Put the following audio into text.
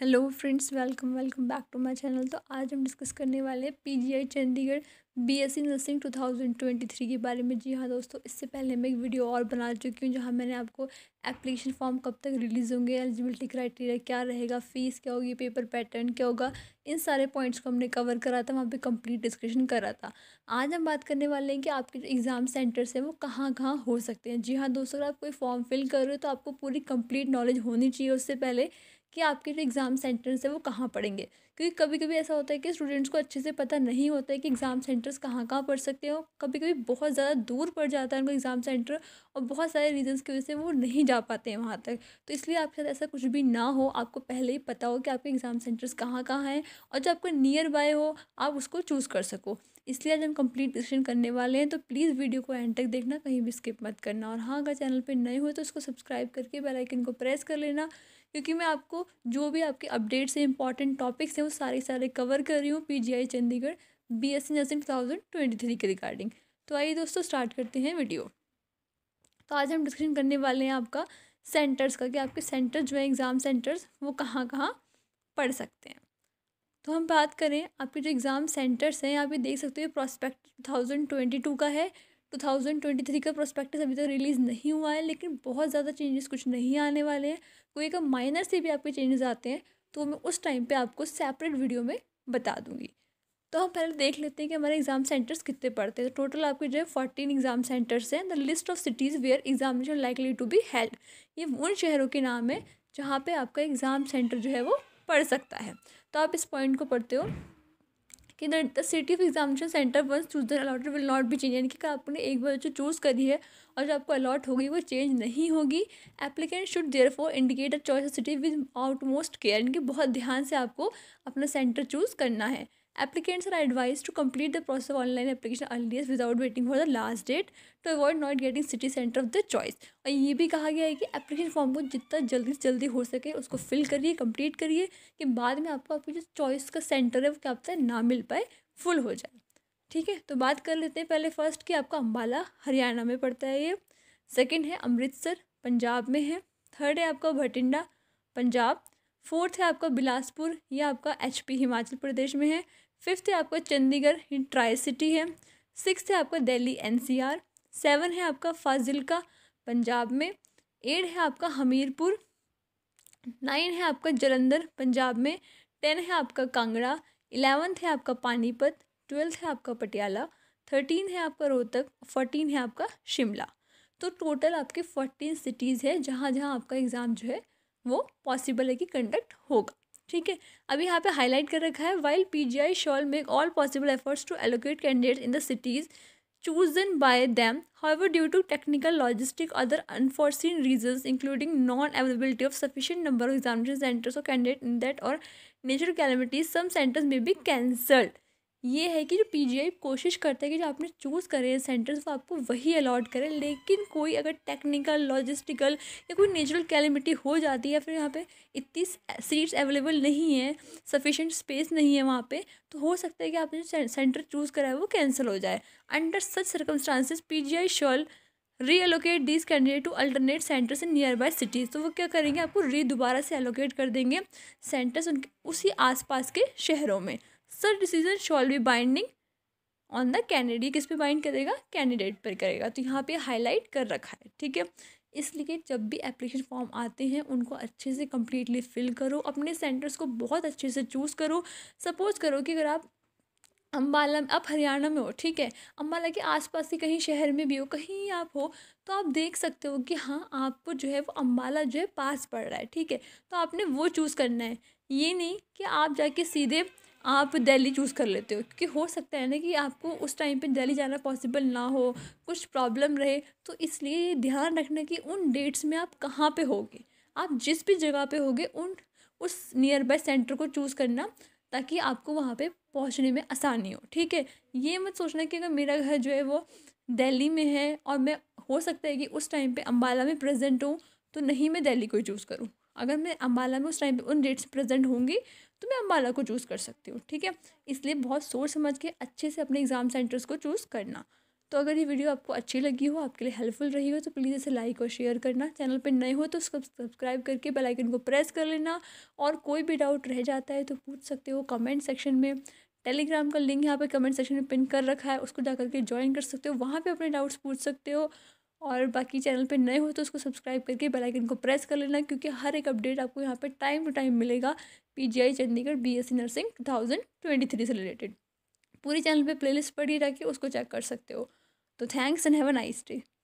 hello friends welcome welcome back to my channel तो आज हम डिस्कस करने वाले हैं पीजीआई चंडीगढ़ बीएससी नर्सिंग 2023 के बारे में जी हाँ दोस्तों इससे पहले मैं एक वीडियो और बना चुकी हूँ जहाँ मैंने आपको एप्लीकेशन फॉर्म कब तक रिलीज़ होंगे एलिजिबिलिटी क्राइटेरिया क्या रहेगा फ़ीस क्या होगी पेपर पैटर्न क्या होगा इन सारे पॉइंट्स को हमने कवर करा था वहाँ पर कंप्लीट डिस्कशन करा था आज हम बात करने वाले हैं कि आपके जो एग्ज़ाम सेंटर्स हैं वो कहाँ कहाँ हो सकते हैं जी हाँ दोस्तों अगर आप कोई फॉर्म फिल कर रहे हो तो आपको पूरी कंप्लीट नॉलेज होनी चाहिए उससे पहले कि आपके जो एग्ज़ाम सेंटर्स हैं वो कहाँ पड़ेंगे क्योंकि कभी कभी ऐसा होता है कि स्टूडेंट्स को अच्छे से पता नहीं होता है कि एग्ज़ाम सेंटर्स कहाँ कहाँ पढ़ सकते हो कभी कभी बहुत ज़्यादा दूर पड़ जाता है उनको एग्ज़ाम सेंटर और बहुत सारे रीजंस की वजह से वो नहीं जा पाते हैं वहाँ तक तो इसलिए आपके साथ ऐसा कुछ भी ना हो आपको पहले ही पता हो कि आपके एग्ज़ाम सेंटर्स कहाँ कहाँ हैं और जो आपको नियर बाय हो आप उसको चूज़ कर सको इसलिए आज हम कंप्लीट डिस्कशन करने वाले हैं तो प्लीज़ वीडियो को एंड तक देखना कहीं भी स्किप मत करना और हाँ अगर चैनल पर नए हो तो उसको सब्सक्राइब करके बेल आइकन को प्रेस कर लेना क्योंकि मैं आपको जो भी आपके अपडेट्स हैं इंपॉर्टेंट टॉपिक्स हैं हूँ सारे सारे कवर कर रही हूँ PGI Chandigarh B S C nursing two thousand twenty three के रिगार्डिंग तो आइए दोस्तों स्टार्ट करते हैं वीडियो तो आज हम डिस्कशन करने वाले हैं आपका सेंटर्स का कि आपके सेंटर जो है एग्ज़ाम सेंटर्स वो कहाँ कहाँ पढ़ सकते हैं तो हम बात करें आपके जो एग्ज़ाम सेंटर्स हैं यहाँ पे देख सकते हो prospect two thousand twenty two का है टू थाउजेंड ट्वेंटी थ्री का प्रोस्पेक्टस अभी तक तो रिलीज़ नहीं हुआ है लेकिन बहुत ज़्यादा चेंजेस कुछ नहीं आने वाले हैं कोई एक माइनर से भी आपके चेंजेस आते हैं तो मैं उस टाइम पे आपको सेपरेट वीडियो में बता दूँगी तो हम पहले देख लेते हैं कि हमारे एग्ज़ाम सेंटर्स कितने पड़ते हैं तो टोटल आपके जो है फोर्टीन एग्ज़ाम सेंटर्स हैं the list of cities where examination likely to be held ये उन शहरों के नाम है जहाँ पे आपका एग्ज़ाम सेंटर जो है वो पढ़ सकता है तो आप इस पॉइंट को पढ़ते हो कि the city of examination centre once choose the allotted will not भी चेंज यानी कि आपने एक बार जो चूज़ करी है और जो आपको अलॉट होगी वो चेंज नहीं होगी applicant should therefore indicate a choice city with utmost care यानी कि बहुत ध्यान से आपको अपना सेंटर चूज़ करना है applicants are advised to complete the process of online application earliest without waiting for the last date to avoid not getting city center of the choice और ये भी कहा गया है कि application form को जितना जल्दी से जल्दी हो सके उसको fill करिए complete करिए कि बाद में आपको आपकी जो choice का center है वो क्या होता है ना मिल पाए full हो जाए ठीक है तो बात कर लेते हैं पहले फर्स्ट कि आपका अम्बाला हरियाणा में पड़ता है ये सेकंड है अमृतसर पंजाब में है थर्ड है आपका भटिंडा पंजाब फोर्थ है आपका बिलासपुर ये आपका एचपी हिमाचल प्रदेश में है फिफ्थ है आपका चंडीगढ़ ट्राई सिटी है सिक्स है आपका दिल्ली एनसीआर सेवन है आपका फाजिल का पंजाब में एट है आपका हमीरपुर नाइन है आपका जलंधर पंजाब में टेन है आपका कांगड़ा इलेवंथ है आपका पानीपत ट्वेल्थ है आपका पटियाला थर्टीन है आपका रोहतक फोर्टीन है आपका शिमला तो टोटल आपके फोर्टीन सिटीज़ है जहाँ जहाँ आपका एग्ज़ाम जो है वो पॉसिबल है कि कंडक्ट होगा ठीक है अभी यहाँ पे हाईलाइट कर रखा है while P G I shall make all possible efforts to allocate candidates in the cities choose chosen by them however due to technical logistic other unforeseen reason including non availability of sufficient number of examination centres of candidate in that और natural calamities some centres में be cancelled ये है कि जो PGI कोशिश करता है कि जो आपने चूज़ करे सेंटर्स वो आपको वही अलॉट करे लेकिन कोई अगर टेक्निकल लॉजिस्टिकल या कोई नेचुरल कैलमिटी हो जाती है या फिर यहाँ पे इतनी सीट्स अवेलेबल नहीं है सफिशेंट स्पेस नहीं है वहाँ पे तो हो सकता है कि आपने जो सेंटर चूज़ करा है वो कैंसिल हो जाए under such circumstances P G I shall reallocate this candidate to alternate centres in nearby cities तो वो क्या करेंगे आपको री दोबारा से एलोकेट कर देंगे सेंटर्स उनके उसी आसपास के शहरों में sir decision shall be binding on the candidate किस पे बाइंड करेगा कैंडिडेट पर करेगा तो यहाँ पे हाईलाइट कर रखा है ठीक है इसलिए जब भी एप्लीकेशन फॉर्म आते हैं उनको अच्छे से कम्प्लीटली फिल करो अपने सेंटर्स को बहुत अच्छे से चूज़ करो सपोज करो कि अगर आप अम्बाला में आप हरियाणा में हो ठीक है अम्बाला के आसपास के कहीं शहर में भी हो कहीं आप हो तो आप देख सकते हो कि हाँ आपको जो है वो अम्बाला जो है पास पड़ रहा है ठीक है तो आपने वो चूज़ करना है ये नहीं कि आप जाके सीधे आप दिल्ली चूज़ कर लेते हो क्योंकि हो सकता है ना कि आपको उस टाइम पे दिल्ली जाना पॉसिबल ना हो कुछ प्रॉब्लम रहे तो इसलिए ध्यान रखना कि उन डेट्स में आप कहाँ पे होगे आप जिस भी जगह पे होगे उन उस नियर बाय सेंटर को चूज़ करना ताकि आपको वहाँ पे पहुँचने में आसानी हो ठीक है ये मत सोचना कि अगर मेरा घर जो है वो दिल्ली में है और मैं हो सकता है कि उस टाइम पे अम्बाला में प्रेजेंट हूँ तो नहीं मैं दिल्ली को ही चूज़ करूँ अगर मैं अम्बाला में उस टाइम पे उन डेट्स प्रेजेंट होंगी तो मैं अम्बाला को चूज़ कर सकती हूँ ठीक है इसलिए बहुत सोच समझ के अच्छे से अपने एग्ज़ाम सेंटर्स को चूज़ करना तो अगर ये वीडियो आपको अच्छी लगी हो आपके लिए हेल्पफुल रही हो तो प्लीज़ इसे लाइक और शेयर करना चैनल पर नए हो तो उसको सब्सक्राइब करके बेलाइकन को प्रेस कर लेना और कोई भी डाउट रह जाता है तो पूछ सकते हो कमेंट सेक्शन में टेलीग्राम का लिंक यहाँ पे कमेंट सेक्शन में पिन कर रखा है उसको जा करके ज्वाइन कर सकते हो वहाँ पे अपने डाउट्स पूछ सकते हो और बाकी चैनल पे नए हो तो उसको सब्सक्राइब करके बेल आइकन को प्रेस कर लेना क्योंकि हर एक अपडेट आपको यहाँ पे टाइम टू टाइम मिलेगा पीजीआई चंडीगढ़ बीएससी नर्सिंग 2023 से रिलेटेड पूरी चैनल पे प्लेलिस्ट पढ़ी रखिए उसको चेक कर सकते हो तो thanks and have a nice day